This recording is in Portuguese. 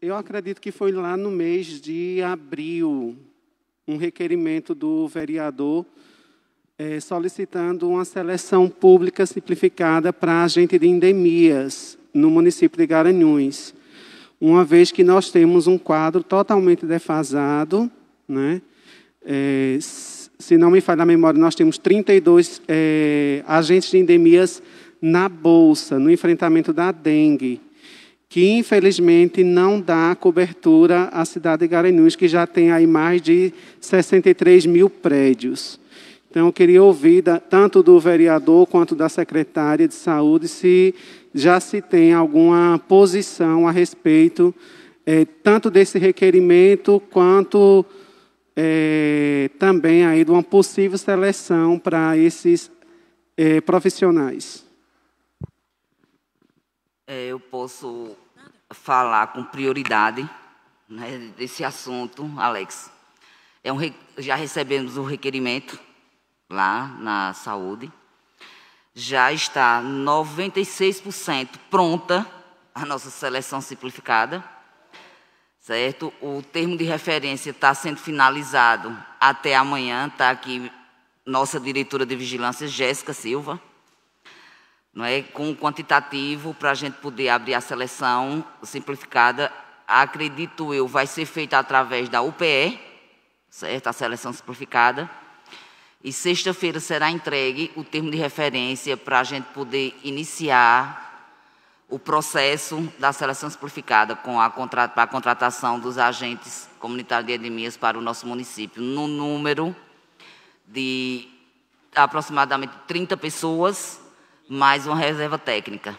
eu acredito que foi lá no mês de abril, um requerimento do vereador é, solicitando uma seleção pública simplificada para agente de endemias no município de Garanhuns, uma vez que nós temos um quadro totalmente defasado, né? É, se não me falha a memória, nós temos 32 é, eh, agentes de endemias na bolsa, no enfrentamento da dengue que infelizmente não dá cobertura à cidade de Garanhuns, que já tem aí mais de 63 mil prédios. Então, eu queria ouvir tanto do vereador quanto da secretária de saúde se já se tem alguma posição a respeito eh, tanto desse requerimento quanto eh, também aí de uma possível seleção para esses eh, profissionais é, eu posso falar com prioridade né, desse assunto, Alex. É um, já recebemos o um requerimento lá na saúde. Já está 96% pronta a nossa seleção simplificada, certo? O termo de referência está sendo finalizado até amanhã, está aqui nossa diretora de vigilância, Jéssica Silva não é? com um quantitativo para a gente poder abrir a seleção simplificada. Acredito eu, vai ser feita através da UPE, certo? A seleção simplificada. E sexta-feira será entregue o termo de referência para a gente poder iniciar o processo da seleção simplificada com a para a contratação dos agentes comunitários de edemias para o nosso município, no número de aproximadamente 30 pessoas mais uma reserva técnica.